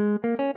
Thank you.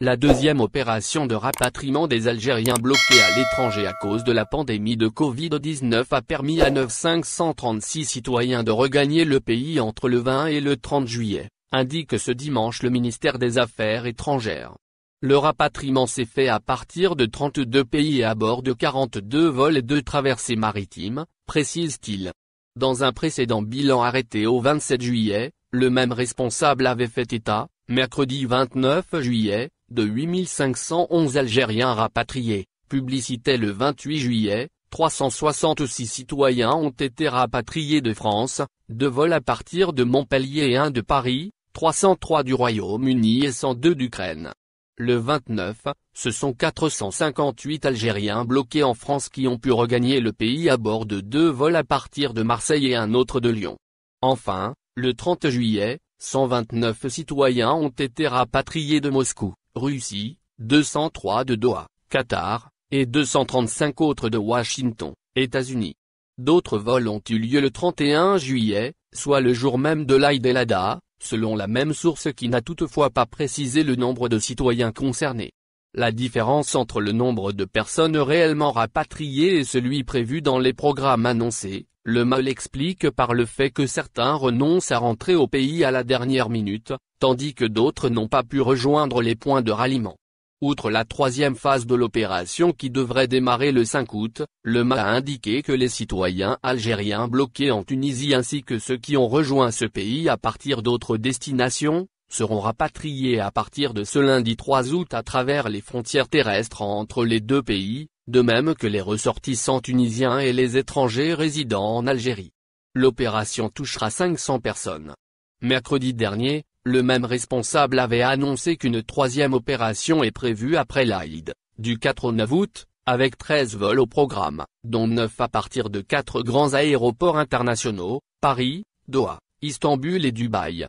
La deuxième opération de rapatriement des Algériens bloqués à l'étranger à cause de la pandémie de Covid-19 a permis à 9536 citoyens de regagner le pays entre le 20 et le 30 juillet, indique ce dimanche le ministère des Affaires étrangères. Le rapatriement s'est fait à partir de 32 pays et à bord de 42 vols et de traversées maritimes, précise-t-il. Dans un précédent bilan arrêté au 27 juillet, le même responsable avait fait état, mercredi 29 juillet, de 8511 Algériens rapatriés, publicité le 28 juillet, 366 citoyens ont été rapatriés de France, deux vols à partir de Montpellier et un de Paris, 303 du Royaume-Uni et 102 d'Ukraine. Le 29, ce sont 458 Algériens bloqués en France qui ont pu regagner le pays à bord de deux vols à partir de Marseille et un autre de Lyon. Enfin, le 30 juillet, 129 citoyens ont été rapatriés de Moscou. Russie, 203 de Doha, Qatar, et 235 autres de Washington, États-Unis. D'autres vols ont eu lieu le 31 juillet, soit le jour même de l'Aïd el Adha, selon la même source qui n'a toutefois pas précisé le nombre de citoyens concernés. La différence entre le nombre de personnes réellement rapatriées et celui prévu dans les programmes annoncés, le mal explique par le fait que certains renoncent à rentrer au pays à la dernière minute, tandis que d'autres n'ont pas pu rejoindre les points de ralliement. Outre la troisième phase de l'opération qui devrait démarrer le 5 août, le MA a indiqué que les citoyens algériens bloqués en Tunisie ainsi que ceux qui ont rejoint ce pays à partir d'autres destinations, seront rapatriés à partir de ce lundi 3 août à travers les frontières terrestres entre les deux pays, de même que les ressortissants tunisiens et les étrangers résidant en Algérie. L'opération touchera 500 personnes. Mercredi dernier, le même responsable avait annoncé qu'une troisième opération est prévue après l'Aïd, du 4 au 9 août, avec 13 vols au programme, dont 9 à partir de 4 grands aéroports internationaux, Paris, Doha, Istanbul et Dubaï.